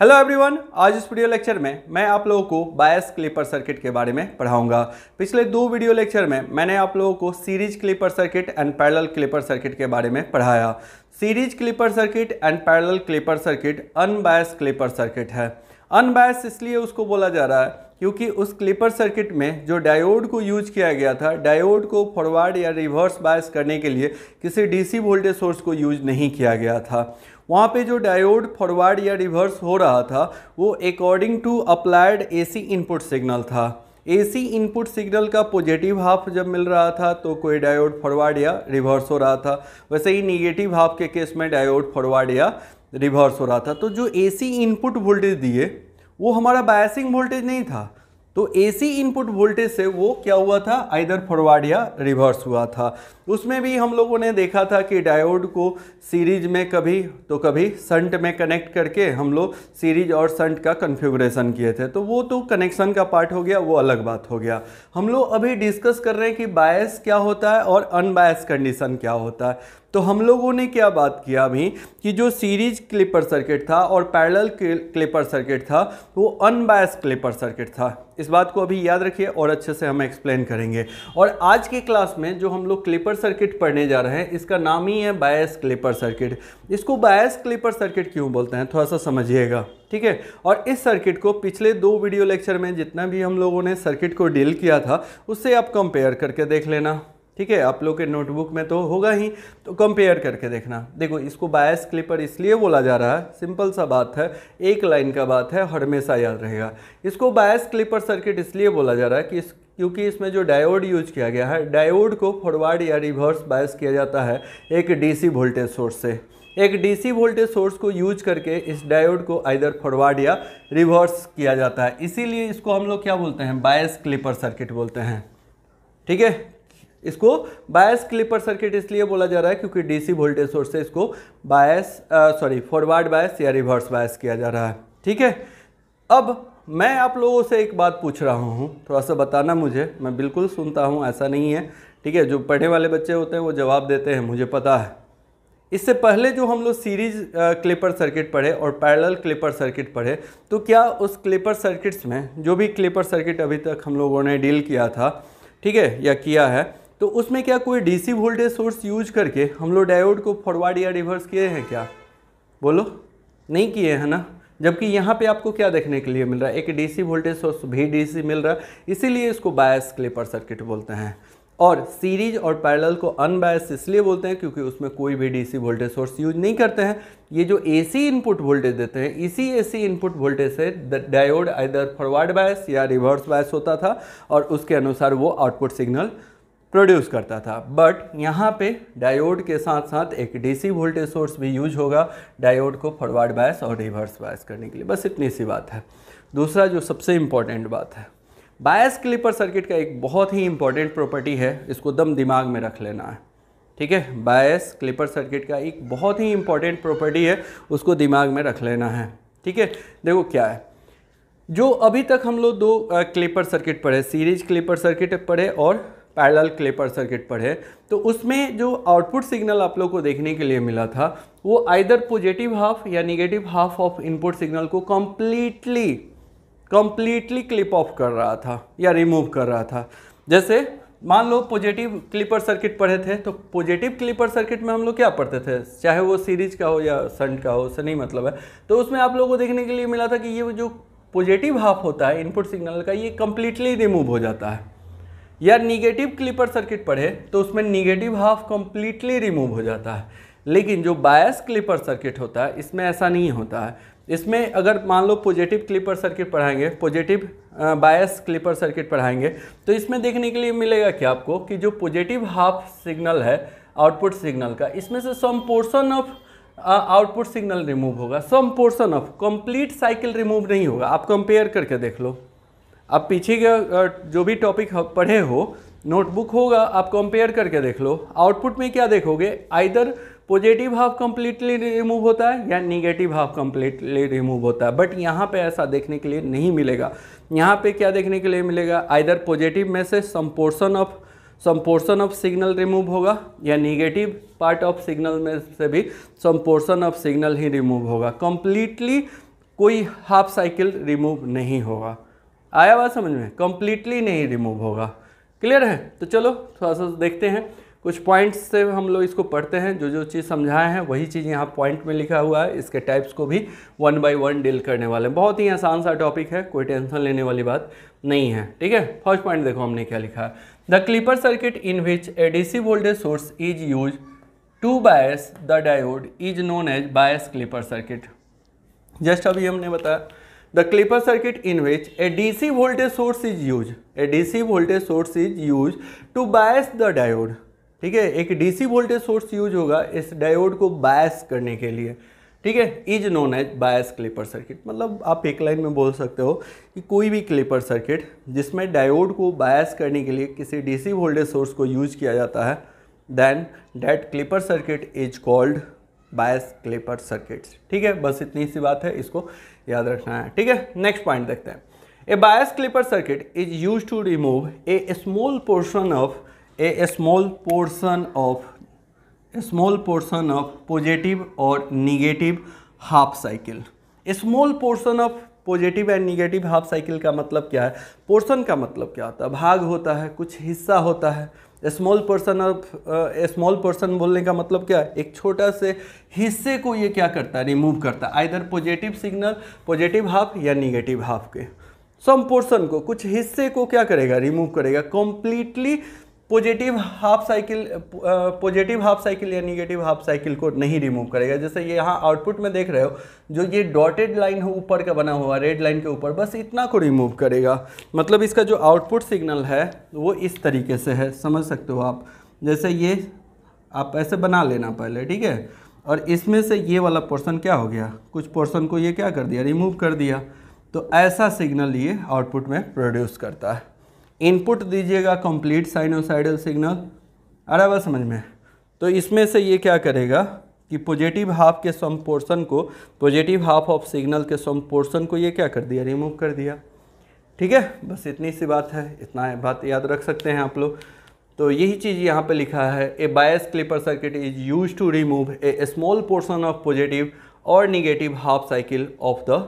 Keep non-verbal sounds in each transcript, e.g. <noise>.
Hello everyone आज इस video lecture में मैं आप लोगों को बायस क्लिपर सर्किट के बारे में पढ़ाऊंगा पिछले दो वीडियो लेक्चर में मैंने आप लोगों को series clipper circuit and parallel clipper circuit के बारे में पढ़ाया series clipper circuit and parallel clipper circuit unbiased clipper circuit है अनबायस इसलिए उसको बोला जा रहा है क्योंकि उस क्लिपर सर्किट में जो डायोड को यूज किया गया था डायोड को फॉरवर्ड या रिवर्स बायस करने के लिए किसी डीसी वोल्टेज सोर्स को यूज नहीं किया गया था वहाँ पे जो डायोड फॉरवर्ड या रिवर्स हो रहा था वो according to applied AC input signal था एसी इनपुट सिग्नल का पॉजिटिव हाफ जब मिल रहा था तो कोई डायोड फॉरवर्ड या रिवर्स हो रहा था वैसे ही निगेटिव हाफ के केस में डायोड फॉरवर्ड या रिवर्स हो रहा था तो जो एसी इनपुट वोल्टेज दिए वो हमारा बायसिंग वोल्टेज नहीं था तो एसी इनपुट वोल्टेज से वो क्या हुआ था आइदर फॉरवर्ड या रिवर्स हुआ था उसमें भी हम लोगों ने देखा था कि डायोड को सीरीज में कभी तो कभी संट में कनेक्ट करके हम लोग सीरीज और संट का कन्फ्यूग्रेशन किए थे तो वो तो कनेक्शन का पार्ट हो गया वो अलग बात हो गया हम लोग अभी डिस्कस कर रहे हैं कि बायस क्या होता है और अनबायस कंडीशन क्या होता है तो हम लोगों ने क्या बात किया अभी कि जो सीरीज क्लिपर सर्किट था और पैरेलल क्लिपर सर्किट था वो अनबायस क्लिपर सर्किट था इस बात को अभी याद रखिए और अच्छे से हम एक्सप्लेन करेंगे और आज के क्लास में जो हम लोग क्लिपर सर्किट पढ़ने जा रहे हैं इसका नाम ही है बायस क्लिपर सर्किट इसको बायस क्लिपर सर्किट क्यों बोलते हैं थोड़ा सा समझिएगा ठीक है और इस सर्किट को पिछले दो वीडियो लेक्चर में जितना भी हम लोगों ने सर्किट को डील किया था उससे आप कंपेयर करके देख लेना ठीक है आप लोग के नोटबुक में तो होगा ही तो कंपेयर करके देखना देखो इसको बायस क्लिपर इसलिए बोला जा रहा है सिंपल सा बात है एक लाइन का बात है हमेशा याद रहेगा इसको बायस क्लिपर सर्किट इसलिए बोला जा रहा है कि इस क्योंकि इसमें जो डायोड यूज किया गया है डायोड को फॉरवर्ड या रिवर्स बायस किया जाता है एक डीसी वोल्टेज सोर्स से एक डीसी वोल्टेज सोर्स को यूज करके इस डायोड को आइदर फॉरवर्ड या रिवर्स किया जाता है इसीलिए इसको हम लोग क्या बोलते हैं बायस क्लिपर सर्किट बोलते हैं ठीक है इसको बायस क्लिपर सर्किट इसलिए बोला जा रहा है क्योंकि डीसी वोल्टेज सोर्स से इसको बायस सॉरी फॉरवर्ड बायस या रिवर्स बायस किया जा रहा है ठीक है अब मैं आप लोगों से एक बात पूछ रहा हूँ थोड़ा सा बताना मुझे मैं बिल्कुल सुनता हूँ ऐसा नहीं है ठीक है जो पढ़ने वाले बच्चे होते हैं वो जवाब देते हैं मुझे पता है इससे पहले जो हम लोग सीरीज क्लिपर सर्किट पढ़े और पैरेलल क्लिपर सर्किट पढ़े तो क्या उस क्लिपर सर्किट्स में जो भी क्लिपर सर्किट अभी तक हम लोगों ने डील किया था ठीक है या किया है तो उसमें क्या कोई डीसी वोल्टेज सोर्स यूज करके हम लोग डायोड को फॉरवर्ड या रिवर्स किए हैं क्या बोलो नहीं किए हैं ना जबकि यहाँ पे आपको क्या देखने के लिए मिल रहा है एक डीसी वोल्टेज सोर्स भी डीसी मिल रहा है इसीलिए इसको बायस क्लिपर सर्किट बोलते हैं और सीरीज और पैरेलल को अनबायस इसलिए बोलते हैं क्योंकि उसमें कोई भी डीसी वोल्टेज सोर्स यूज नहीं करते हैं ये जो एसी इनपुट वोल्टेज देते हैं इसी एसी इनपुट वोल्टेज से डायोड इधर फॉरवर्ड बायस या रिवर्स बायस होता था और उसके अनुसार वो आउटपुट सिग्नल प्रोड्यूस करता था बट यहाँ पे डायोड के साथ साथ एक डीसी वोल्टेज सोर्स भी यूज होगा डायोड को फॉरवर्ड बायस और रिवर्स बायस करने के लिए बस इतनी सी बात है दूसरा जो सबसे इम्पॉर्टेंट बात है बायस क्लिपर सर्किट का एक बहुत ही इम्पॉर्टेंट प्रॉपर्टी है इसको दम दिमाग में रख लेना है ठीक है बायस क्लिपर सर्किट का एक बहुत ही इंपॉर्टेंट प्रॉपर्टी है उसको दिमाग में रख लेना है ठीक है देखो क्या है जो अभी तक हम लोग दो क्लिपर सर्किट पढ़े सीरीज क्लिपर सर्किट पढ़े और पैरेलल क्लेपर सर्किट पढ़े तो उसमें जो आउटपुट सिग्नल आप लोग को देखने के लिए मिला था वो आइदर पॉजिटिव हाफ या negative half of input signal को कम्प्लीटली कम्प्लीटली क्लिप ऑफ कर रहा था या रिमूव कर रहा था जैसे मान लो पॉजिटिव क्लिपर सर्किट पढ़े थे तो पॉजिटिव क्लिपर सर्किट में हम लोग क्या पढ़ते थे चाहे वो सीरीज का हो या संट का हो नहीं मतलब है तो उसमें आप लोगों को देखने के लिए मिला था कि ये जो पॉजिटिव हाफ होता है इनपुट सिग्नल का ये कम्प्लीटली रिमूव हो जाता है या निगेटिव क्लिपर सर्किट पढ़े तो उसमें निगेटिव हाफ कम्प्लीटली रिमूव हो जाता है लेकिन जो बायस क्लिपर सर्किट होता है इसमें ऐसा नहीं होता है इसमें अगर मान लो पॉजिटिव क्लिपर सर्किट पढ़ाएंगे पॉजिटिव बायस क्लिपर सर्किट पढ़ाएंगे तो इसमें देखने के लिए मिलेगा क्या आपको कि जो पॉजिटिव हाफ सिग्नल है आउटपुट सिग्नल का इसमें से some portion of output signal remove होगा some portion of complete cycle remove नहीं होगा आप कंपेयर करके देख लो आप पीछे का जो भी टॉपिक पढ़े हो नोटबुक होगा आप कंपेयर करके देख लो आउटपुट में क्या देखोगे either positive half completely remove होता है या निगेटिव हाफ कम्प्लीटली रिमूव होता है बट यहाँ पे ऐसा देखने के लिए नहीं मिलेगा यहाँ पे क्या देखने के लिए मिलेगा आइदर पॉजिटिव में से some portion of some portion of signal remove होगा या निगेटिव पार्ट ऑफ सिग्नल में से भी सम पोर्सन ऑफ सिग्नल ही रिमूव होगा कम्प्लीटली कोई हाफ साइकिल रिमूव नहीं होगा आया बात समझ में कम्प्लीटली नहीं रिमूव होगा क्लियर है तो चलो थोड़ा सा देखते हैं कुछ पॉइंट्स से हम लोग इसको पढ़ते हैं जो जो चीज़ समझाए हैं वही चीज़ यहाँ पॉइंट में लिखा हुआ है इसके टाइप्स को भी वन बाय वन डील करने वाले हैं बहुत ही आसान सा टॉपिक है कोई टेंशन लेने वाली बात नहीं है ठीक है फर्स्ट पॉइंट देखो हमने क्या लिखा है the clipper circuit in which a D C voltage source is use to bias the diode is known as bias clipper circuit just अभी हमने बताया the Clipper circuit in which a DC voltage source is used. A DC voltage source is used to bias the diode. ठीक है एक सी voltage source use होगा इस diode को बायस करने के लिए ठीक है is known as bias clipper circuit मतलब आप एक लाइन में बोल सकते हो कि कोई भी क्लिपर सर्किट जिसमें डायोड को बायस करने के लिए किसी डीसी वोल्टेज सोर्स को यूज किया जाता है then that clipper circuit is called bias clipper circuits ठीक है बस इतनी सी बात है इसको याद रखना है ठीक है नेक्स्ट पॉइंट देखते हैं a bias clipper circuit is use to remove a small portion of a small portion of small portion of positive और negative half cycle small portion of positive and negative half cycle का मतलब क्या है portion का मतलब क्या होता है भाग होता है कुछ हिस्सा होता है small person of small person बोलने का मतलब क्या है एक छोटा से हिस्से को ये क्या करता है रिमूव करता है either positive signal positive half या निगेटिव हाफ के सम पोर्सन को कुछ हिस्से को क्या करेगा रिमूव करेगा completely positive half cycle positive half cycle या निगेटिव हाफ साइकिल को नहीं रिमूव करेगा जैसे ये यहाँ आउटपुट में देख रहे हो जो ये डॉटेड लाइन हो ऊपर का बना हुआ रेड लाइन के ऊपर बस इतना को रिमूव करेगा मतलब इसका जो आउटपुट सिग्नल है वो इस तरीके से है समझ सकते हो आप जैसे ये आप ऐसे बना लेना पहले ठीक है और इसमें से ये वाला पोर्सन क्या हो गया कुछ पोर्सन को ये क्या कर दिया रिमूव कर दिया तो ऐसा सिग्नल ये आउटपुट में प्रोड्यूस करता है इनपुट दीजिएगा कंप्लीट साइनोसाइडल सिग्नल अरे बस समझ में तो इसमें से ये क्या करेगा कि पॉजिटिव हाफ के सम पोर्शन को पॉजिटिव हाफ ऑफ सिग्नल के सम पोर्शन को ये क्या कर दिया रिमूव कर दिया ठीक है बस इतनी सी बात है इतना बात याद रख सकते हैं आप लोग तो यही चीज़ यहाँ पे लिखा है a bias clipper circuit is use to remove a small portion of positive और negative half cycle of the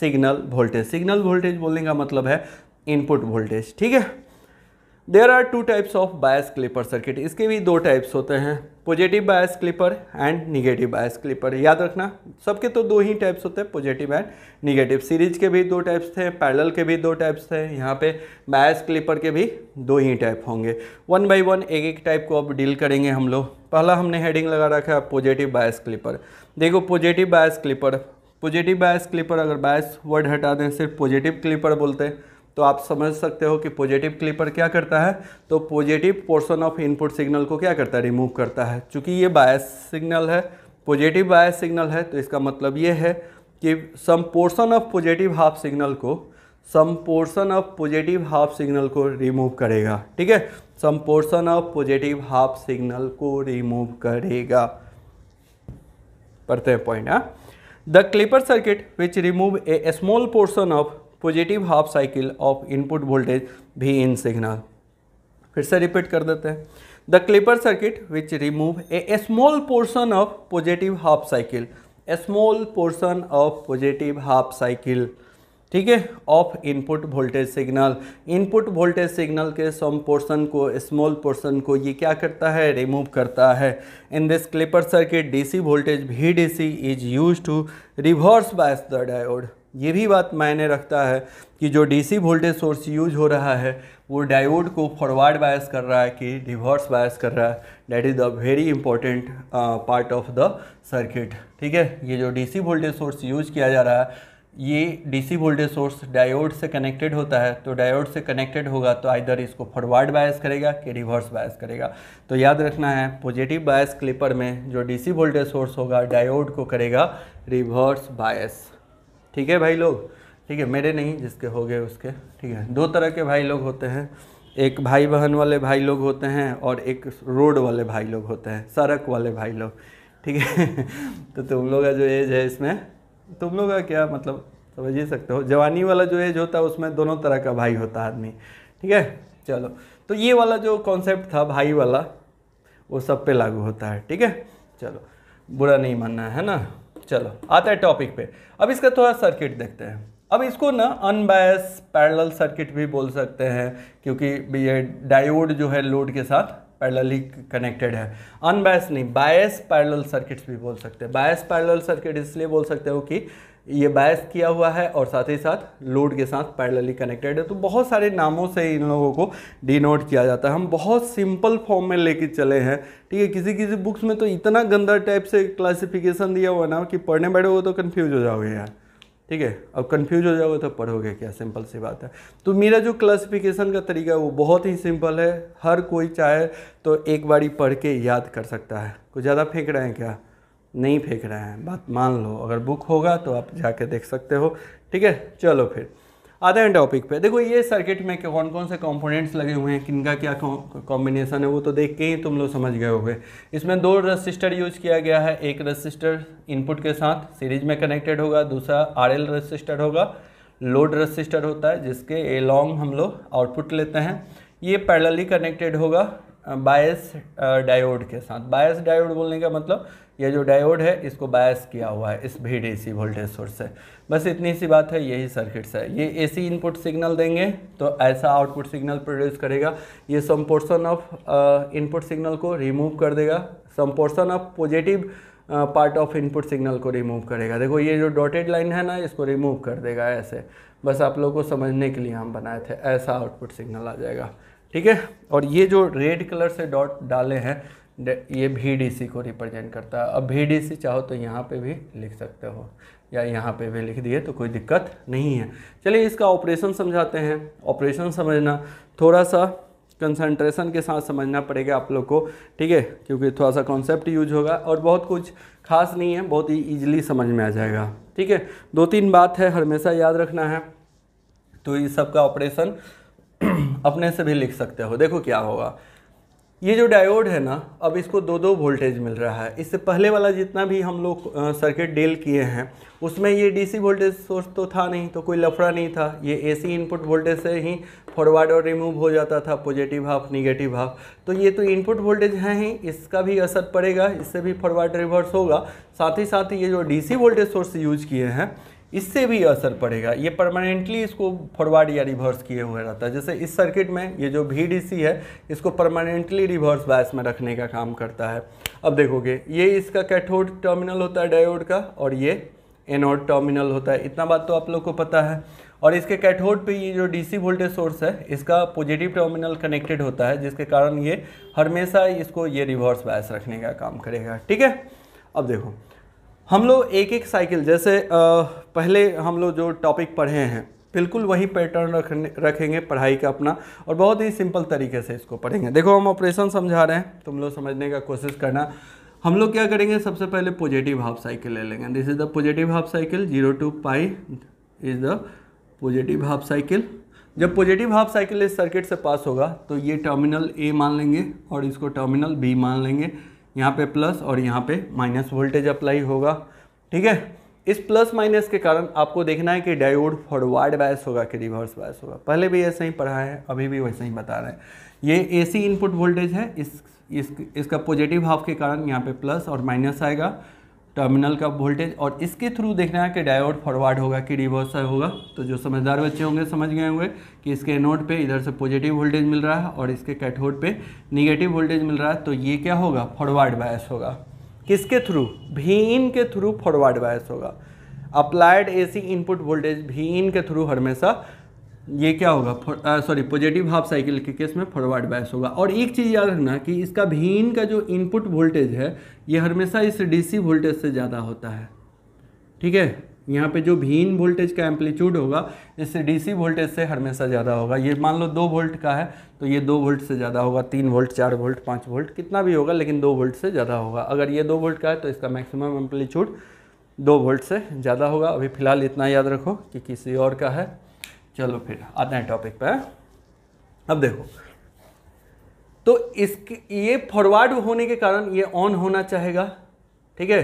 signal voltage signal voltage बोलने का मतलब है इनपुट वोल्टेज ठीक है there are two types of bias clipper circuit इसके भी दो टाइप्स होते हैं positive bias clipper and negative bias clipper याद रखना सबके तो दो ही टाइप्स होते हैं पॉजिटिव एंड निगेटिव सीरीज के भी दो टाइप्स थे पैरल के भी दो टाइप्स थे यहाँ पे बायस क्लिपर के भी दो ही टाइप होंगे वन बाई वन एक एक टाइप को अब डील करेंगे हम लोग पहला हमने हेडिंग लगा रखा है पॉजिटिव बायस क्लिपर देखो positive bias clipper positive bias clipper अगर बायस वर्ड हटा दें सिर्फ पॉजिटिव क्लिपर बोलते हैं तो आप समझ सकते हो कि पॉजिटिव क्लिपर क्या करता है तो positive portion of input signal को क्या करता है रिमूव करता है चूँकि ये बायस सिग्नल है पॉजिटिव बायस सिग्नल है तो इसका मतलब ये है कि some portion of positive half signal को some portion of positive half signal को रिमूव करेगा ठीक है some portion of positive half signal को रिमूव करेगा पढ़ते हैं point the clipper circuit which remove a small portion of positive half cycle of input voltage भी इन सिग्नल फिर से रिपीट कर देते हैं the clipper circuit which remove a small portion of positive half cycle a small portion of positive half cycle ठीक है of input voltage signal input voltage signal के some portion को small portion को ये क्या करता है रिमूव करता है in this clipper circuit DC voltage V C is use to reverse bias the diode ये भी बात मायने रखता है कि जो डीसी वोल्टेज सोर्स यूज हो रहा है वो डायोड को फॉरवर्ड बायस कर रहा है कि रिवर्स बायस कर रहा है that is the very important part of the circuit ठीक है ये जो डीसी वोल्टेज सोर्स यूज किया जा रहा है ये डीसी वोल्टेज सोर्स डायोड से कनेक्टेड होता है तो डायोड से कनेक्टेड होगा तो आइधर इसको फॉरवर्ड बायस करेगा कि रिवर्स बायस करेगा तो याद रखना है पॉजिटिव बायस क्लिपर में जो डीसी वोल्टेज सोर्स होगा डायोड को करेगा रिवर्स बायस ठीक है भाई लोग ठीक है मेरे नहीं जिसके हो गए उसके ठीक है दो तरह के भाई लोग होते हैं एक भाई बहन वाले भाई लोग होते हैं और एक रोड वाले भाई लोग होते हैं सड़क वाले भाई लोग ठीक है <laughs> तो तुम लोग का जो एज है इसमें तुम लोग का क्या मतलब समझ ही सकते हो जवानी वाला जो एज होता है उसमें दोनों तरह का भाई होता है आदमी ठीक है चलो तो ये वाला जो कॉन्सेप्ट था भाई वाला वो सब पे लागू होता है ठीक है चलो बुरा नहीं मानना है ना चलो आता है टॉपिक पे अब इसका थोड़ा सर्किट देखते हैं अब इसको ना अनबायस पैरेलल सर्किट भी बोल सकते हैं क्योंकि ये डायोड जो है लोड के साथ पैरेलली कनेक्टेड है अनबायस नहीं बायस पैरेलल सर्किट्स भी बोल सकते हैं बायस पैरेलल सर्किट इसलिए बोल सकते हो कि ये बायस किया हुआ है और साथ ही साथ लोड के साथ पैरेलली कनेक्टेड है तो बहुत सारे नामों से इन लोगों को डिनोट किया जाता है हम बहुत सिंपल फॉर्म में लेके चले हैं ठीक है किसी किसी बुक्स में तो इतना गंदा टाइप से क्लासिफिकेशन दिया हुआ ना कि पढ़ने बैठे हो तो कन्फ्यूज हो जाओगे यार ठीक है अब कन्फ्यूज हो जाओगे तो पढ़ोगे क्या सिंपल सी बात है तो मेरा जो क्लासिफिकेशन का तरीका है वो बहुत ही सिंपल है हर कोई चाहे तो एक बारी पढ़ के याद कर सकता है कुछ ज़्यादा फेंक रहे हैं क्या नहीं फेंक रहे हैं बात मान लो अगर बुक होगा तो आप जाके देख सकते हो ठीक है चलो फिर आते हैं टॉपिक पे देखो ये सर्किट में कौन कौन से कंपोनेंट्स लगे हुए हैं किनका क्या कॉम्बिनेशन है वो तो देख के ही तुम लोग समझ गए होगे इसमें दो रजिस्टर यूज किया गया है एक रजिस्टर इनपुट के साथ सीरीज में कनेक्टेड होगा दूसरा आर एल रजिस्टर होगा लोड रजिस्टर होता है जिसके ए लॉन्ग हम लोग आउटपुट लेते हैं ये पैरेलली कनेक्टेड होगा बायस uh, डायोड uh, के साथ बायस डायोड बोलने का मतलब ये जो डायोड है इसको बायस किया हुआ है इस भीड एसी वोल्टेज सोर्स से बस इतनी सी बात है यही सर्किट से ये एसी इनपुट सिग्नल देंगे तो ऐसा आउटपुट सिग्नल प्रोड्यूस करेगा ये some portion of input signal को रिमूव कर देगा some portion of positive part of input signal को रिमूव करेगा देखो ये जो डॉटेड लाइन है ना इसको रिमूव कर देगा ऐसे बस आप लोग को समझने के लिए हम बनाए थे ऐसा आउटपुट सिग्नल आ जाएगा ठीक है और ये जो रेड कलर से डॉट डाले हैं ये भी डी सी को रिप्रेजेंट करता है अब भी डी सी चाहो तो यहाँ पे भी लिख सकते हो या यहाँ पे भी लिख दिए तो कोई दिक्कत नहीं है चलिए इसका ऑपरेशन समझाते हैं ऑपरेशन समझना थोड़ा सा कंसंट्रेशन के साथ समझना पड़ेगा आप लोग को ठीक है क्योंकि थोड़ा सा कॉन्सेप्ट यूज होगा और बहुत कुछ खास नहीं है बहुत ही ईजिली समझ में आ जाएगा ठीक है दो तीन बात है हमेशा याद रखना है तो इस सब का ऑपरेशन <clears throat> अपने से भी लिख सकते हो देखो क्या होगा ये जो डायोड है ना अब इसको दो दो वोल्टेज मिल रहा है इससे पहले वाला जितना भी हम लोग सर्किट डील किए हैं उसमें ये डीसी वोल्टेज सोर्स तो था नहीं तो कोई लफड़ा नहीं था ये एसी इनपुट वोल्टेज से ही फॉरवर्ड और रिमूव हो जाता था पॉजिटिव हाफ निगेटिव हाफ तो ये तो इनपुट वोल्टेज है ही इसका भी असर पड़ेगा इससे भी फॉरवर्ड रिवर्स होगा साथ ही साथ ये जो डी वोल्टेज सोर्स यूज किए हैं इससे भी असर पड़ेगा ये परमानेंटली इसको फॉरवर्ड या रिवर्स किए हुए रहता है जैसे इस सर्किट में ये जो वी है इसको परमानेंटली रिवर्स बायस में रखने का काम करता है अब देखोगे ये इसका कैथोड टर्मिनल होता है डायोड का और ये एनोड टर्मिनल होता है इतना बात तो आप लोग को पता है और इसके कैथोड पे ये जो डीसी वोल्टेज सोर्स है इसका पॉजिटिव टर्मिनल कनेक्टेड होता है जिसके कारण ये हमेशा इसको ये रिवर्स बायस रखने का काम करेगा ठीक है अब देखो हम लोग एक एक साइकिल जैसे पहले हम लोग जो टॉपिक पढ़े हैं बिल्कुल वही पैटर्न रखने रखेंगे पढ़ाई का अपना और बहुत ही सिंपल तरीके से इसको पढ़ेंगे देखो हम ऑपरेशन समझा रहे हैं तुम लोग समझने का कोशिश करना हम लोग क्या करेंगे सबसे पहले पॉजिटिव हाफ साइकिल ले लेंगे this is the positive half cycle zero to pi is the positive half cycle जब पॉजिटिव हाफ साइकिल इस सर्किट से पास होगा तो ये टर्मिनल ए मान लेंगे और इसको टर्मिनल बी मान लेंगे यहाँ पे प्लस और यहाँ पे माइनस वोल्टेज अप्लाई होगा ठीक है इस प्लस माइनस के कारण आपको देखना है कि डायोड फॉरवर्ड बायस होगा कि रिवर्स बायस होगा पहले भी ऐसे ही पढ़ा है अभी भी वैसे ही बता रहे हैं ये एसी इनपुट वोल्टेज है इस, इस इसका पॉजिटिव हाफ के कारण यहाँ पे प्लस और माइनस आएगा टर्मिनल का वोल्टेज और इसके थ्रू देखना है कि डायोड फॉरवर्ड होगा कि रिवर्स होगा तो जो समझदार बच्चे होंगे समझ गए होंगे कि इसके नोट पे इधर से पॉजिटिव वोल्टेज मिल रहा है और इसके कैथोड पे निगेटिव वोल्टेज मिल रहा है तो ये क्या होगा फॉरवर्ड बायस होगा किसके थ्रू भी इन के थ्रू फॉरवर्ड बायस होगा अप्लाइड सी इनपुट वोल्टेज भी इन के थ्रू हमेशा ये क्या होगा सॉरी पॉजिटिव हाफ साइकिल के केस में फॉरवर्ड बायस होगा और एक चीज़ याद रखना कि इसका भीन का जो इनपुट वोल्टेज है ये हमेशा इस डीसी वोल्टेज से ज़्यादा होता है ठीक है यहाँ पे जो भीन वोल्टेज का एम्पलीट्यूड होगा इस डीसी वोल्टेज से हमेशा ज़्यादा होगा ये मान लो दो वोल्ट का है तो ये दो वोल्ट से ज़्यादा होगा तीन वोल्ट चार वोल्ट पाँच वोल्ट कितना भी होगा लेकिन दो वोल्ट से ज़्यादा होगा अगर ये दो वोल्ट का है तो इसका मैक्सिमम एम्पलीट्यूड दो वोल्ट से ज़्यादा होगा अभी फ़िलहाल इतना याद रखो कि किसी और का है चलो फिर आते हैं टॉपिक पर अब देखो तो इसके ये फॉरवर्ड होने के कारण ये ऑन होना चाहेगा ठीक है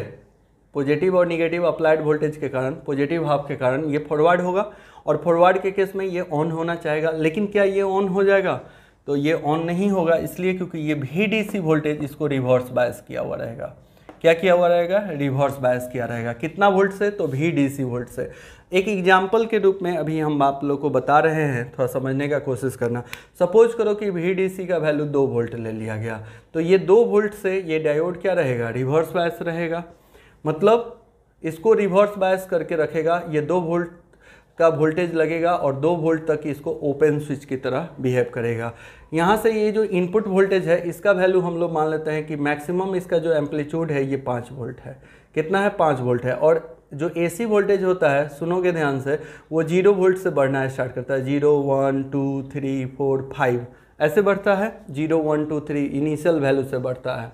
पॉजिटिव और निगेटिव अप्लाइड वोल्टेज के कारण पॉजिटिव हाफ के कारण ये फॉरवर्ड होगा और फॉरवर्ड के केस में ये ऑन होना चाहेगा लेकिन क्या ये ऑन हो जाएगा तो ये ऑन नहीं होगा इसलिए क्योंकि ये वी वोल्टेज इसको रिवर्स बायस किया हुआ रहेगा क्या किया हुआ रहेगा रिवर्स बायस किया रहेगा कितना वोल्ट से तो भी डीसी वोल्ट से एक एग्जाम्पल के रूप में अभी हम आप लोग को बता रहे हैं थोड़ा समझने का कोशिश करना सपोज करो कि वी डी सी का वैल्यू दो वोल्ट ले लिया गया तो ये दो वोल्ट से ये डायोड क्या रहेगा रिवर्स बायस रहेगा मतलब इसको रिवर्स बायस करके रखेगा ये दो वोल्ट का वोल्टेज लगेगा और दो वोल्ट तक इसको ओपन स्विच की तरह बिहेव करेगा यहाँ से ये जो इनपुट वोल्टेज है इसका वैल्यू हम लोग मान लेते हैं कि मैक्सिमम इसका जो एम्पलीट्यूड है ये पाँच वोल्ट है कितना है पाँच वोल्ट है और जो एसी वोल्टेज होता है सुनोगे ध्यान से वो जीरो वोल्ट से बढ़ना स्टार्ट करता है zero one two three four five ऐसे बढ़ता है zero one two three initial value से बढ़ता है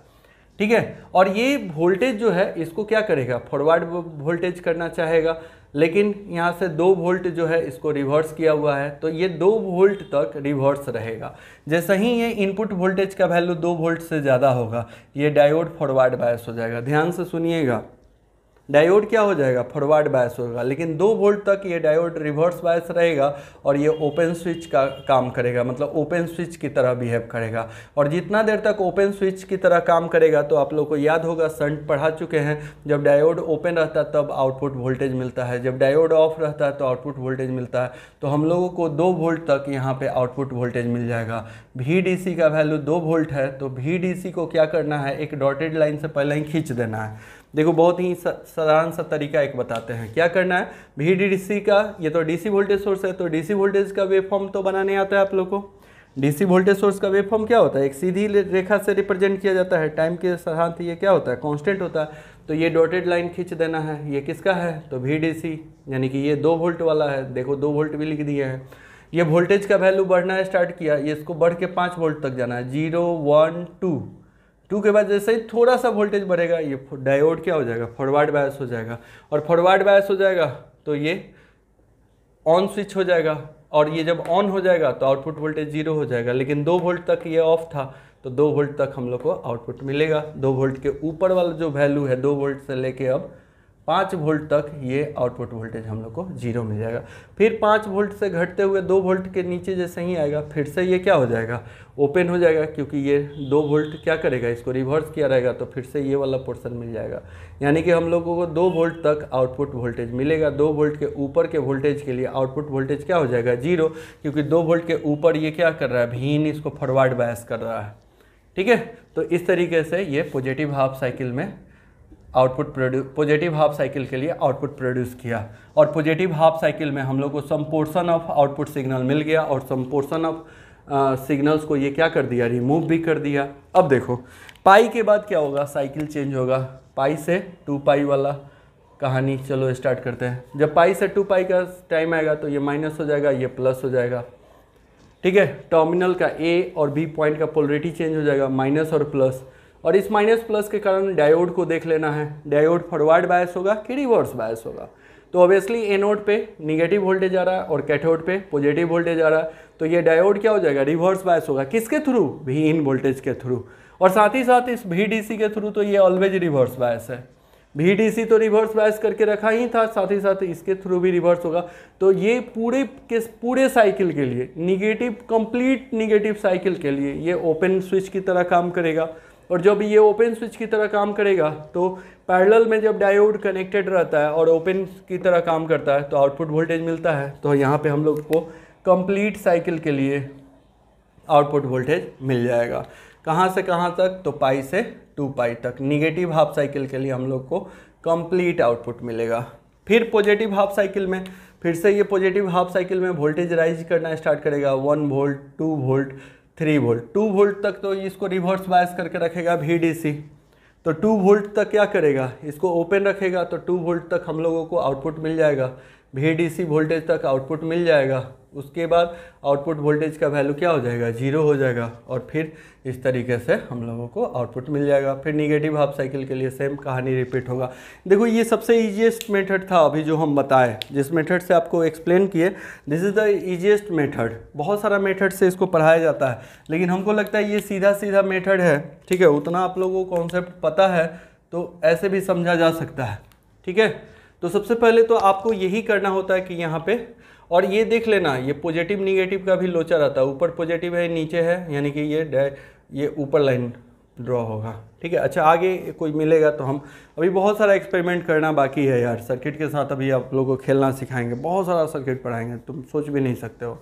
ठीक है और ये वोल्टेज जो है इसको क्या करेगा फॉरवर्ड वोल्टेज करना चाहेगा लेकिन यहाँ से दो वोल्ट जो है इसको रिवर्स किया हुआ है तो ये दो वोल्ट तक रिवर्स रहेगा जैसे ही ये इनपुट वोल्टेज का वैल्यू दो वोल्ट से ज़्यादा होगा ये डायोड फॉरवर्ड बायस हो जाएगा ध्यान से सुनिएगा डायोड क्या हो जाएगा फॉरवर्ड बायस होगा लेकिन दो वोल्ट तक ये डायोड रिवर्स बायस रहेगा और ये ओपन स्विच का काम करेगा मतलब ओपन स्विच की तरह बिहेव करेगा और जितना देर तक ओपन स्विच की तरह काम करेगा तो आप लोग को याद होगा संट पढ़ा चुके हैं जब डायोड ओपन रहता है तब आउटपुट वोल्टेज मिलता है जब डायोड ऑफ रहता है तो आउटपुट वोल्टेज मिलता है तो हम लोगों को दो वोल्ट तक यहाँ पर आउटपुट वोल्टेज मिल जाएगा वी का वैल्यू दो वोल्ट है तो वी को क्या करना है एक डॉटेड लाइन से पहले ही खींच देना है देखो बहुत ही साधारण सा तरीका एक बताते हैं क्या करना है भी डी सी का ये तो डीसी वोल्टेज सोर्स है तो डीसी वोल्टेज का वेव फॉर्म तो बनाने आता है आप लोग को डीसी वोल्टेज सोर्स का वेव फॉर्म क्या होता है एक सीधी रेखा से रिप्रेजेंट किया जाता है टाइम के साथ ये क्या होता है कॉन्स्टेंट होता है तो ये डॉटेड लाइन खींच देना है ये किसका है तो भी डी सी यानी कि ये दो वोल्ट वाला है देखो दो वोल्ट भी लिख दिए हैं ये वोल्टेज का वैल्यू बढ़ना स्टार्ट किया ये इसको बढ़ के पाँच वोल्ट तक जाना है जीरो वन टू टू के बाद जैसे ही थोड़ा सा वोल्टेज बढ़ेगा ये डायोड क्या हो जाएगा फॉरवर्ड बायस हो जाएगा और फॉरवर्ड बायस हो जाएगा तो ये ऑन स्विच हो जाएगा और ये जब ऑन हो जाएगा तो आउटपुट वोल्टेज जीरो हो जाएगा लेकिन दो वोल्ट तक ये ऑफ था तो दो वोल्ट तक हम लोग को आउटपुट मिलेगा दो वोल्ट के ऊपर वाला जो वैल्यू है दो वोल्ट से लेके अब पाँच वोल्ट तक ये आउटपुट वोल्टेज हम लोग को जीरो मिल जाएगा फिर पाँच वोल्ट से घटते हुए दो वोल्ट के नीचे जैसे ही आएगा फिर से ये क्या हो जाएगा ओपन हो जाएगा क्योंकि ये दो वोल्ट क्या करेगा इसको रिवर्स किया रहेगा तो फिर से ये वाला पोर्सन मिल जाएगा यानी कि हम लोगों को दो वोल्ट तक आउटपुट वोल्टेज मिलेगा दो वोल्ट के ऊपर के वोल्टेज के लिए आउटपुट वोल्टेज क्या हो जाएगा जीरो क्योंकि दो वोल्ट के ऊपर ये क्या कर रहा है भीन इसको फॉरवर्ड बायस कर रहा है ठीक है तो इस तरीके से ये पॉजिटिव हाफ साइकिल में output produce positive half cycle के लिए आउटपुट प्रोड्यूस किया और पॉजिटिव हाफ साइकिल में हम लोग को some portion of output signal मिल गया और सम पोर्सन ऑफ सिग्नल्स को ये क्या कर दिया रिमूव भी कर दिया अब देखो पाई के बाद क्या होगा साइकिल चेंज होगा पाई से टू पाई वाला कहानी चलो स्टार्ट करते हैं जब पाई से टू पाई का टाइम आएगा तो ये माइनस हो जाएगा ये प्लस हो जाएगा ठीक है टर्मिनल का ए और बी पॉइंट का पोलरिटी चेंज हो जाएगा माइनस और प्लस और इस माइनस प्लस के कारण डायोड को देख लेना है डायोड फॉरवर्ड बायस होगा कि रिवर्स बायस होगा तो ऑब्वियसली एनोड पे निगेटिव वोल्टेज आ रहा है और कैथोड पे पॉजिटिव वोल्टेज आ रहा है तो ये डायोड क्या हो जाएगा रिवर्स बायस होगा किसके थ्रू वी इन वोल्टेज के थ्रू और साथ ही साथ इस वी के थ्रू तो ये ऑलवेज रिवर्स बायस है वी तो रिवर्स बायस करके रखा ही था साथ ही साथ इसके थ्रू भी रिवर्स होगा तो ये पूरे के पूरे साइकिल के लिए निगेटिव कंप्लीट निगेटिव साइकिल के लिए ये ओपन स्विच की तरह काम करेगा और जब ये ओपन स्विच की तरह काम करेगा तो पैरेलल में जब डायोड कनेक्टेड रहता है और ओपन की तरह काम करता है तो आउटपुट वोल्टेज मिलता है तो यहाँ पे हम लोग को कंप्लीट साइकिल के लिए आउटपुट वोल्टेज मिल जाएगा कहाँ से कहाँ तक तो पाई से टू पाई तक निगेटिव हाफ साइकिल के लिए हम लोग को कम्प्लीट आउटपुट मिलेगा फिर पॉजिटिव हाफ साइकिल में फिर से ये पॉजिटिव हाफ साइकिल में वोल्टेज राइज करना स्टार्ट करेगा one volt two volt three volt two volt तक तो इसको रिवर्स बायस करके रखेगा वी तो टू वोल्ट तक क्या करेगा इसको ओपन रखेगा तो टू वोल्ट तक हम लोगों को आउटपुट मिल जाएगा वी वोल्टेज तक आउटपुट मिल जाएगा उसके बाद आउटपुट वोल्टेज का वैल्यू क्या हो जाएगा जीरो हो जाएगा और फिर इस तरीके से हम लोगों को आउटपुट मिल जाएगा फिर निगेटिव हाफ साइकिल के लिए सेम कहानी रिपीट होगा देखो ये सबसे ईजिएस्ट मेथड था अभी जो हम बताए जिस मेथड से आपको एक्सप्लेन किए this is the easiest method बहुत सारा मेथड से इसको पढ़ाया जाता है लेकिन हमको लगता है ये सीधा सीधा मेथड है ठीक है उतना आप लोगों को कॉन्सेप्ट पता है तो ऐसे भी समझा जा सकता है ठीक है तो सबसे पहले तो आपको यही करना होता है कि यहाँ पे और ये देख लेना ये पॉजिटिव निगेटिव का भी लोचा रहता है ऊपर पॉजिटिव है नीचे है यानी कि ये ये ऊपर लाइन ड्रॉ होगा ठीक है अच्छा आगे कोई मिलेगा तो हम अभी बहुत सारा एक्सपेरिमेंट करना बाकी है यार सर्किट के साथ अभी आप लोगों को खेलना सिखाएंगे बहुत सारा सर्किट पढ़ाएंगे तुम सोच भी नहीं सकते हो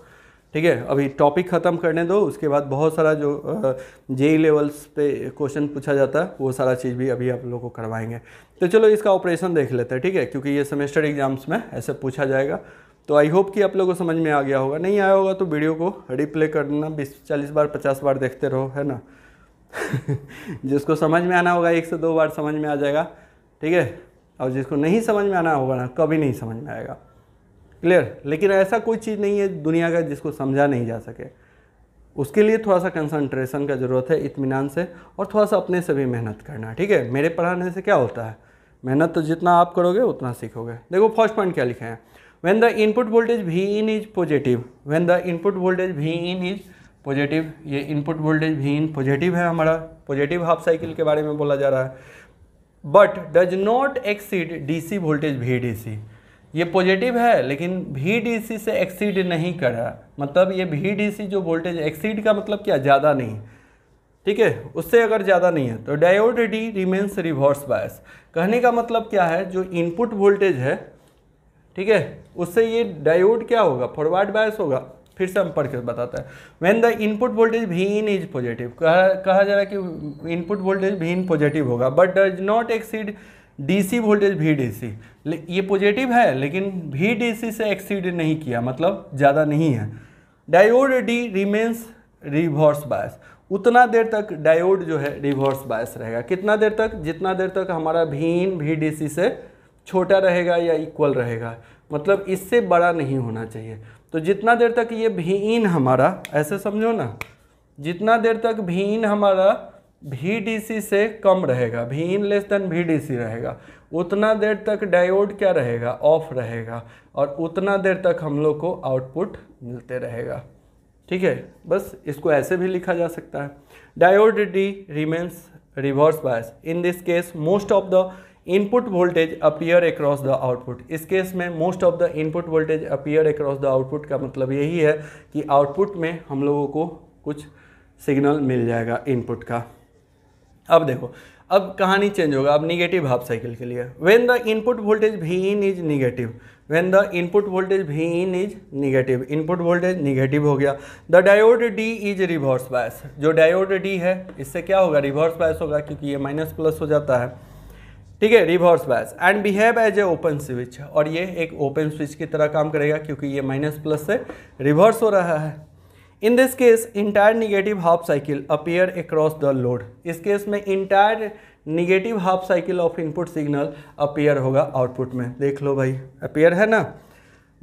ठीक है अभी टॉपिक ख़त्म करने दो उसके बाद बहुत सारा जो जे लेवल्स पे क्वेश्चन पूछा जाता है वो सारा चीज़ भी अभी आप लोगों को करवाएंगे तो चलो इसका ऑपरेशन देख लेते हैं ठीक है क्योंकि ये सेमेस्टर एग्जाम्स में ऐसे पूछा जाएगा तो आई होप कि आप लोगों को समझ में आ गया होगा नहीं आया होगा तो वीडियो को रिप्ले कर देना बीस चालीस बार पचास बार देखते रहो है ना <laughs> जिसको समझ में आना होगा एक से दो बार समझ में आ जाएगा ठीक है और जिसको नहीं समझ में आना होगा ना कभी नहीं समझ में आएगा क्लियर लेकिन ऐसा कोई चीज़ नहीं है दुनिया का जिसको समझा नहीं जा सके उसके लिए थोड़ा सा कंसंट्रेशन का ज़रूरत है इतमान से और थोड़ा सा अपने से भी मेहनत करना ठीक है मेरे पढ़ाने से क्या होता है मेहनत तो जितना आप करोगे उतना सीखोगे देखो फर्स्ट पॉइंट क्या लिखे हैं when द इनपुट वोल्टेज भी in is positive when the input voltage भी इन इज पॉजिटिव ये इनपुट वोल्टेज भी इन पॉजिटिव है हमारा पॉजिटिव हाफ साइकिल के बारे में बोला जा रहा है exceed D C voltage V D C ये पॉजिटिव है लेकिन वी से एक्सीड नहीं कर रहा मतलब ये वी जो वोल्टेज एक्सीड का मतलब क्या ज़्यादा नहीं ठीक है उससे अगर ज़्यादा नहीं है तो diode D remains reverse bias कहने का मतलब क्या है जो इनपुट वोल्टेज है ठीक है उससे ये डायोड क्या होगा फॉरवर्ड बायस होगा फिर से हम पढ़ के बताता है वेन द इनपुट वोल्टेज भी इन इज पॉजिटिव कहा जा रहा है कि इनपुट वोल्टेज भी इन पॉजिटिव होगा but does not exceed DC voltage VDC ये पॉजिटिव है लेकिन वीडीसी से एक्सीड नहीं किया मतलब ज़्यादा नहीं है diode D remains reverse bias उतना देर तक डायोड जो है रिवर्स बायस रहेगा कितना देर तक जितना देर तक हमारा भीन वीडीसी से छोटा रहेगा या इक्वल रहेगा मतलब इससे बड़ा नहीं होना चाहिए तो जितना देर तक ये भीन हमारा ऐसे समझो ना जितना देर तक भीन हमारा वी डी सी से कम रहेगा V in less than V D C रहेगा उतना देर तक डायोड क्या रहेगा ऑफ रहेगा और उतना देर तक हम लोग को आउटपुट मिलते रहेगा ठीक है बस इसको ऐसे भी लिखा जा सकता है diode D remains reverse bias in this case most of the input voltage appear across the output इस केस में most of the input voltage appear across the output का मतलब यही है कि आउटपुट में हम लोगों को कुछ सिग्नल मिल जाएगा इनपुट का अब देखो अब कहानी चेंज होगा अब निगेटिव हाफ साइकिल के लिए वेन द इनपुट वोल्टेज भी in is negative when the input voltage भी in is negative input voltage negative हो गया the diode D is reverse bias जो डायोड डी है इससे क्या होगा रिवर्स बायस होगा क्योंकि ये माइनस प्लस हो जाता है ठीक है reverse bias and behave as a open switch और ये एक ओपन स्विच की तरह काम करेगा क्योंकि ये माइनस प्लस से रिवर्स हो रहा है in this case entire negative half cycle appear across the load इस केस में entire negative half cycle of input signal appear होगा आउटपुट में देख लो भाई अपेयर है ना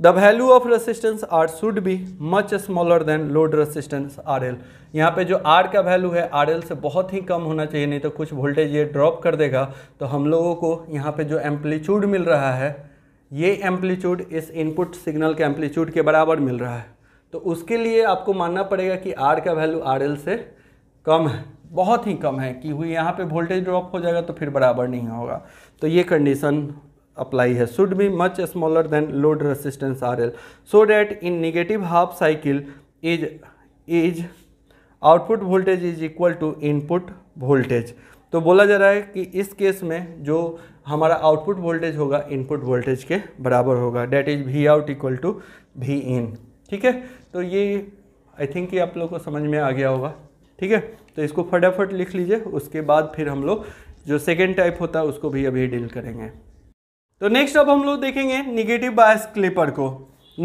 the value of resistance R should be much smaller than load resistance R L यहाँ पर जो आर का वैल्यू है आर एल से बहुत ही कम होना चाहिए नहीं तो कुछ वोल्टेज ये ड्रॉप कर देगा तो हम लोगों को यहाँ पर जो एम्पलीट्यूड मिल रहा है ये एम्पलीट्यूड इस इनपुट सिग्नल के एम्पलीट्यूड के बराबर मिल रहा है तो उसके लिए आपको मानना पड़ेगा कि आर का वैल्यू आर से कम है बहुत ही कम है कि हुई यहाँ पे वोल्टेज ड्रॉप हो जाएगा तो फिर बराबर नहीं होगा तो ये कंडीशन अप्लाई है should be much smaller than load resistance R L so that in negative half cycle is is output voltage is equal to input voltage तो बोला जा रहा है कि इस केस में जो हमारा आउटपुट वोल्टेज होगा इनपुट वोल्टेज के बराबर होगा that is V out equal to V in ठीक है तो ये आई थिंक ये आप लोग को समझ में आ गया होगा ठीक है तो इसको फटाफट लिख लीजिए उसके बाद फिर हम लोग जो सेकेंड टाइप होता है उसको भी अभी डील करेंगे तो नेक्स्ट अब हम लोग देखेंगे निगेटिव बायस क्लिपर को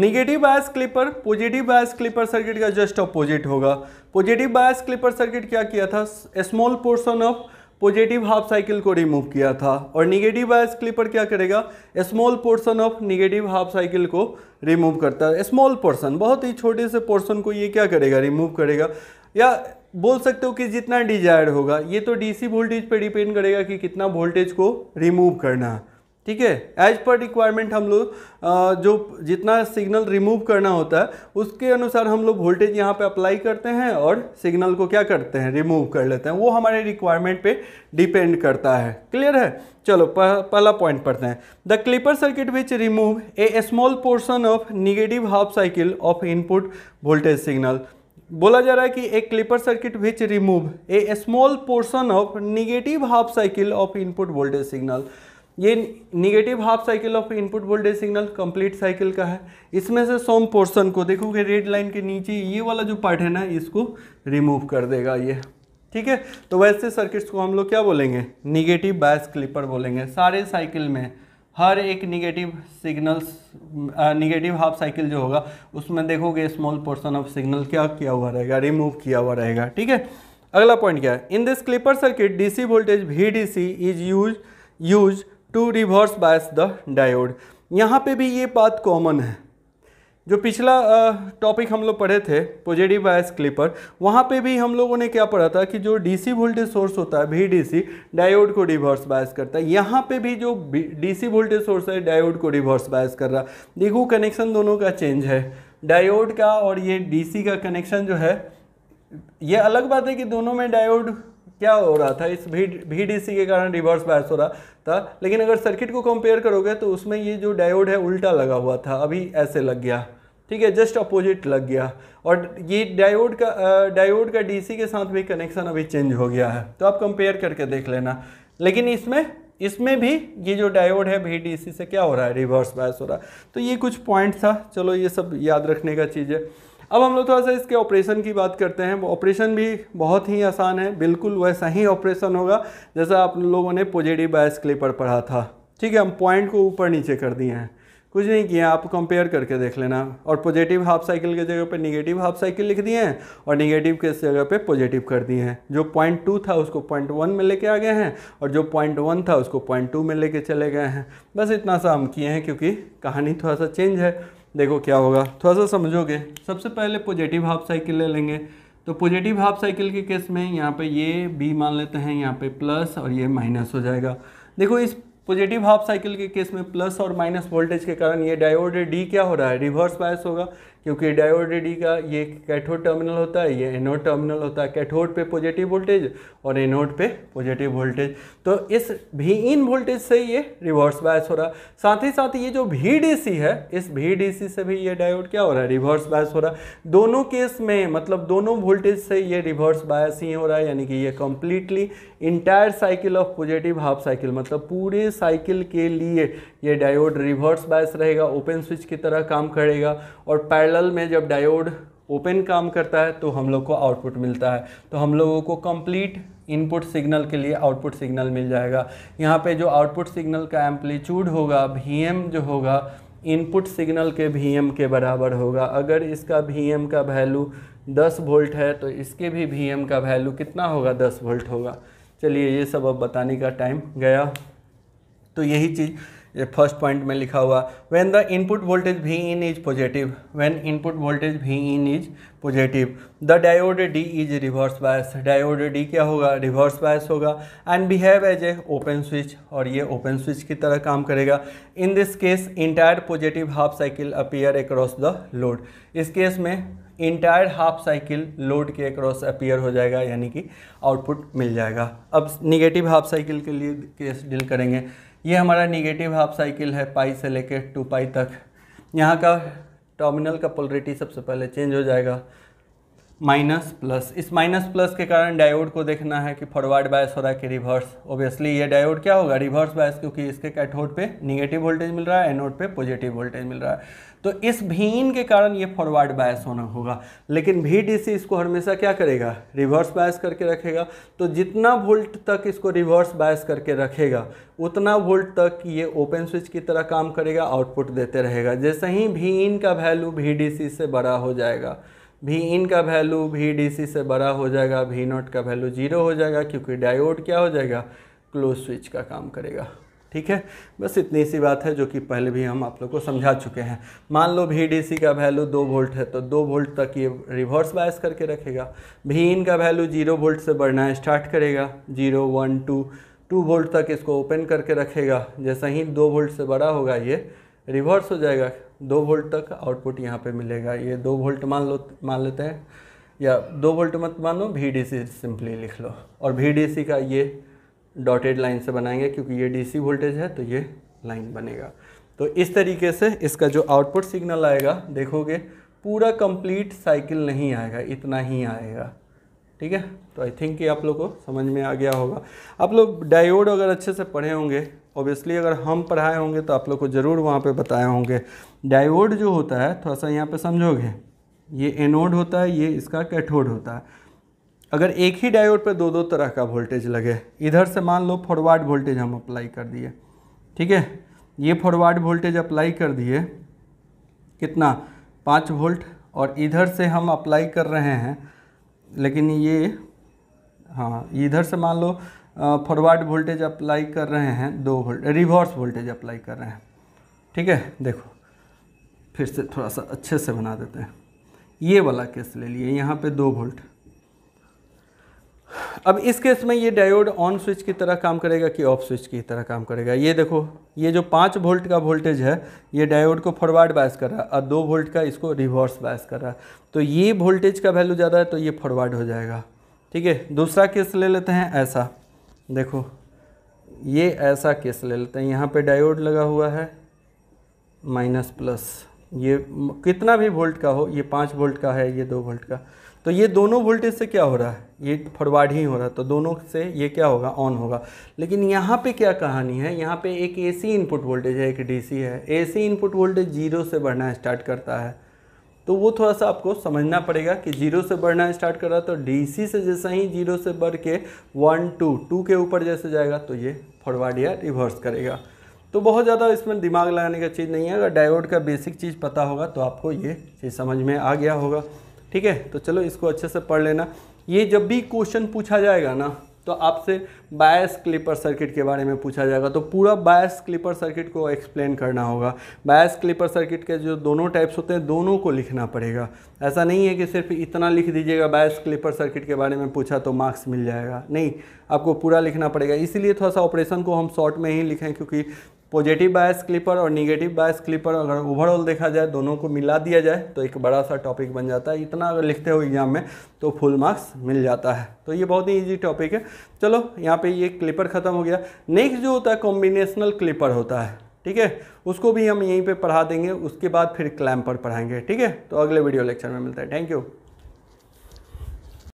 negative bias clipper positive bias clipper circuit का जस्ट अपोजिट होगा पॉजिटिव बायस क्लिपर सर्किट क्या किया था small portion of positive half cycle को रिमूव किया था और निगेटिव बायस क्लिपर क्या करेगा small portion of negative half cycle को रिमूव करता है स्मॉल पोर्शन बहुत ही छोटे से पोर्शन को ये क्या करेगा रिमूव करेगा या बोल सकते हो कि जितना डिजायर होगा ये तो डीसी वोल्टेज पे डिपेंड करेगा कि कितना वोल्टेज को रिमूव करना है ठीक है एज पर रिक्वायरमेंट हम लोग जो जितना सिग्नल रिमूव करना होता है उसके अनुसार हम लोग वोल्टेज यहाँ पे अप्लाई करते हैं और सिग्नल को क्या करते हैं रिमूव कर लेते हैं वो हमारे रिक्वायरमेंट पे डिपेंड करता है क्लियर है चलो पहला पॉइंट पढ़ते हैं the clipper circuit which remove a small portion of negative half cycle of input voltage signal बोला जा रहा है कि एक clipper circuit which remove a small portion of negative half cycle of input voltage signal ये negative half cycle of input voltage signal complete cycle का है इसमें से सोम पोर्सन को देखोगे रेड लाइन के नीचे ये वाला जो पार्ट है ना इसको रिमूव कर देगा ये ठीक है तो वैसे सर्किट्स को हम लोग क्या बोलेंगे निगेटिव बैस क्लिपर बोलेंगे सारे साइकिल में हर एक negative signals negative half cycle जो होगा उसमें देखोगे स्मॉल पोर्सन ऑफ सिग्नल क्या किया हुआ रहेगा रिमूव किया हुआ रहेगा ठीक है अगला पॉइंट क्या है in this clipper circuit DC voltage V D C is use use to reverse bias the diode यहाँ पे भी ये बात कॉमन है जो पिछला टॉपिक हम लोग पढ़े थे पॉजिटिव बायस क्लिपर वहाँ पे भी हम लोगों ने क्या पढ़ा था कि जो डीसी वोल्टेज सोर्स होता है वीडीसी डायोड को रिवर्स बायस करता है यहाँ पे भी जो डीसी वोल्टेज सोर्स है डायोड को रिवर्स बायस कर रहा देखो कनेक्शन दोनों का चेंज है डायोड का और ये डीसी का कनेक्शन जो है ये अलग बात है कि दोनों में डायोड क्या हो रहा था इस भी डी के कारण रिवर्स बायस हो रहा था लेकिन अगर सर्किट को कंपेयर करोगे तो उसमें ये जो डायोड है उल्टा लगा हुआ था अभी ऐसे लग गया ठीक है जस्ट अपोजिट लग गया और ये डायोड का डायोड का डीसी के साथ भी कनेक्शन अभी चेंज हो गया है तो आप कंपेयर करके देख लेना लेकिन इसमें इसमें भी ये जो डायोड है भी डी से क्या हो रहा है रिवर्स बायस हो रहा है तो ये कुछ पॉइंट था चलो ये सब याद रखने का चीज़ है अब हम लोग थोड़ा सा इसके ऑपरेशन की बात करते हैं ऑपरेशन भी बहुत ही आसान है बिल्कुल वैसा ही ऑपरेशन होगा जैसा आप लोगों ने पोजेटिव बायस क्लिपर पढ़ा था ठीक है हम पॉइंट को ऊपर नीचे कर दिए हैं कुछ नहीं किया आप कंपेयर करके देख लेना और पॉजिटिव हाफ साइकिल के जगह पे निगेटिव हाफ साइकिल लिख दिए हैं और निगेटिव के जगह पे पॉजिटिव कर दिए हैं जो पॉइंट टू था उसको पॉइंट वन में लेके आ गए हैं और जो पॉइंट वन था उसको पॉइंट टू में लेके चले गए हैं बस इतना सा हम किए हैं क्योंकि कहानी थोड़ा सा चेंज है देखो क्या होगा थोड़ा सा समझोगे सबसे पहले पॉजिटिव हाफ साइकिल ले लेंगे तो पॉजिटिव हाफ साइकिल के केस में यहाँ पे ये बी मान लेते हैं यहाँ पे प्लस और ये माइनस हो जाएगा देखो इस पॉजिटिव हाफ साइकिल के केस में प्लस और माइनस वोल्टेज के कारण ये डायोड डी क्या हो रहा है रिवर्स बायस होगा क्योंकि डायोड डी का ये कैथोड टर्मिनल होता है ये एनोड टर्मिनल होता है कैथोड पे पॉजिटिव वोल्टेज और एनोड पे पॉजिटिव वोल्टेज तो इस भी इन वोल्टेज से ये रिवर्स बायस हो रहा साथ ही साथ ये जो वी है इस वी से भी ये डायोड क्या हो रहा है रिवर्स बायस हो रहा दोनों केस में मतलब दोनों वोल्टेज से ये रिवर्स बायस ही हो रहा है यानी कि ये completely entire cycle of positive half cycle मतलब पूरे साइकिल के लिए ये डायोड रिवर्स बायस रहेगा ओपन स्विच की तरह काम करेगा और पैरल पैरेलल में जब डायोड ओपन काम करता है तो हम लोग को आउटपुट मिलता है तो हम लोगों को कंप्लीट इनपुट सिग्नल के लिए आउटपुट सिग्नल मिल जाएगा यहाँ पे जो आउटपुट सिग्नल का एम्पलीट्यूड होगा वी जो होगा इनपुट सिग्नल के वी के बराबर होगा अगर इसका वी का वैल्यू 10 वोल्ट है तो इसके भी वी का वैल्यू कितना होगा 10 वोल्ट होगा चलिए ये सब अब बताने का टाइम गया तो यही चीज़ ये फर्स्ट पॉइंट में लिखा हुआ when the input voltage V in is positive when input voltage V in is positive the diode D is reverse bias diode D क्या होगा रिवर्स बायस होगा and behave as a open switch और ये open switch की तरह काम करेगा in this case entire positive half cycle appear across the load इस केस में इंटायर हाफ साइकिल लोड के अक्रॉस अपीयर हो जाएगा यानी कि आउटपुट मिल जाएगा अब निगेटिव हाफ साइकिल के लिए केस डील करेंगे ये हमारा निगेटिव हाफ साइकिल है पाई से लेकर टू पाई तक यहाँ का टर्मिनल का पोलरिटी सबसे पहले चेंज हो जाएगा माइनस प्लस इस माइनस प्लस के कारण डायोड को देखना है कि फॉरवर्ड बायस हो रहा है कि रिवर्स ओब्वियसली ये डायोड क्या होगा रिवर्स बायस क्योंकि इसके कैथोड पे निगेटिव वोल्टेज मिल रहा है एनोड पे पॉजिटिव वोल्टेज मिल रहा है तो इस भीन के कारण ये फॉरवर्ड बायस होना होगा लेकिन भी इसको हमेशा क्या करेगा रिवर्स बायस करके रखेगा तो जितना वोल्ट तक इसको रिवर्स बायस करके रखेगा उतना वोल्ट तक ये ओपन स्विच की तरह काम करेगा आउटपुट देते रहेगा जैसे ही भीन का वैल्यू भी से बड़ा हो जाएगा भी इन का वैल्यू भी डीसी से बड़ा हो जाएगा भी नॉट का वैल्यू जीरो हो जाएगा क्योंकि डायोड क्या हो जाएगा क्लोज स्विच का काम करेगा ठीक है बस इतनी सी बात है जो कि पहले भी हम आप लोग को समझा चुके हैं मान लो भी डी का वैल्यू दो वोल्ट है तो दो वोल्ट तक ये रिवर्स बायस करके रखेगा भी इन का वैल्यू जीरो वोल्ट से बढ़ना स्टार्ट करेगा zero one two two volt तक इसको ओपन करके रखेगा जैसा ही दो वोल्ट से बड़ा होगा ये रिवर्स हो जाएगा दो वोल्ट तक आउटपुट यहाँ पे मिलेगा ये दो वोल्ट मान लो मान लेते हैं या दो वोल्ट मत लो भी डी सी सिंपली लिख लो और भी डी सी का ये डॉटेड लाइन से बनाएंगे क्योंकि ये डी वोल्टेज है तो ये लाइन बनेगा तो इस तरीके से इसका जो आउटपुट सिग्नल आएगा देखोगे पूरा कंप्लीट साइकिल नहीं आएगा इतना ही आएगा ठीक है तो आई थिंक कि आप लोग को समझ में आ गया होगा आप लोग डायोड अगर अच्छे से पढ़े होंगे ऑब्वियसली अगर हम पढ़ाए होंगे तो आप लोग को ज़रूर वहाँ पे बताए होंगे डायोड जो होता है थोड़ा सा यहाँ पे समझोगे ये एनोड होता है ये इसका कैथोड होता है अगर एक ही डायोड पर दो दो तरह का वोल्टेज लगे इधर से मान लो फॉरवर्ड वोल्टेज हम अप्लाई कर दिए ठीक है ये फॉरवर्ड वोल्टेज अप्लाई कर दिए कितना पाँच वोल्ट और इधर से हम अप्लाई कर रहे हैं लेकिन ये हाँ इधर से मान लो फॉरवर्ड वोल्टेज अप्लाई कर रहे हैं दो वोल्ट रिवर्स वोल्टेज अप्लाई कर रहे हैं ठीक है देखो फिर से थोड़ा सा अच्छे से बना देते हैं ये वाला केस ले लिए यहाँ पे दो वोल्ट अब इस केस में ये डायोड ऑन स्विच की तरह काम करेगा कि ऑफ स्विच की तरह काम करेगा ये देखो ये जो पाँच वोल्ट का वोल्टेज है ये डायोड को फॉरवर्ड बायस कर रहा है और दो वोल्ट का इसको रिवर्स बायस कर रहा है तो ये वोल्टेज का वैल्यू ज़्यादा है तो ये फॉरवर्ड हो जाएगा ठीक है दूसरा केस ले लेते हैं ऐसा देखो ये ऐसा केस ले लेते हैं यहाँ पे डायोड लगा हुआ है माइनस प्लस ये कितना भी वोल्ट का हो ये पाँच वोल्ट का है ये दो वोल्ट का तो ये दोनों वोल्टेज से क्या हो रहा है ये फॉरवर्ड ही हो रहा है तो दोनों से ये क्या होगा ऑन होगा लेकिन यहाँ पे क्या कहानी है यहाँ पे एक एसी इनपुट वोल्टेज है एक डीसी है एसी इनपुट वोल्टेज जीरो से बढ़ना स्टार्ट करता है तो वो थोड़ा सा आपको समझना पड़ेगा कि जीरो से बढ़ना स्टार्ट कर रहा तो डी से जैसा ही जीरो से बढ़ के वन टू टू के ऊपर जैसे जाएगा तो ये फॉरवर्ड या रिवर्स करेगा तो बहुत ज़्यादा इसमें दिमाग लगाने का चीज़ नहीं है अगर डायोड का बेसिक चीज़ पता होगा तो आपको ये चीज़ समझ में आ गया होगा ठीक है तो चलो इसको अच्छे से पढ़ लेना ये जब भी क्वेश्चन पूछा जाएगा ना तो आपसे बायस क्लिपर सर्किट के बारे में पूछा जाएगा तो पूरा बायस क्लिपर सर्किट को एक्सप्लेन करना होगा बायस क्लिपर सर्किट के जो दोनों टाइप्स होते हैं दोनों को लिखना पड़ेगा ऐसा नहीं है कि सिर्फ इतना लिख दीजिएगा बायस क्लिपर सर्किट के बारे में पूछा तो मार्क्स मिल जाएगा नहीं आपको पूरा लिखना पड़ेगा इसीलिए थोड़ा सा ऑपरेशन को हम शॉर्ट में ही लिखें क्योंकि पॉजिटिव बायस क्लिपर और निगेटिव बायस क्लिपर अगर ओवरऑल देखा जाए दोनों को मिला दिया जाए तो एक बड़ा सा टॉपिक बन जाता है इतना अगर लिखते हो एग्जाम में तो फुल मार्क्स मिल जाता है तो ये बहुत ही ईजी टॉपिक है चलो यहाँ पर ये क्लिपर ख़त्म हो गया नेक्स्ट जो होता है कॉम्बिनेशनल क्लिपर होता है ठीक है उसको भी हम यहीं पे पढ़ा देंगे उसके बाद फिर क्लैम्पर पढ़ाएंगे ठीक है तो अगले वीडियो लेक्चर में मिलता है थैंक यू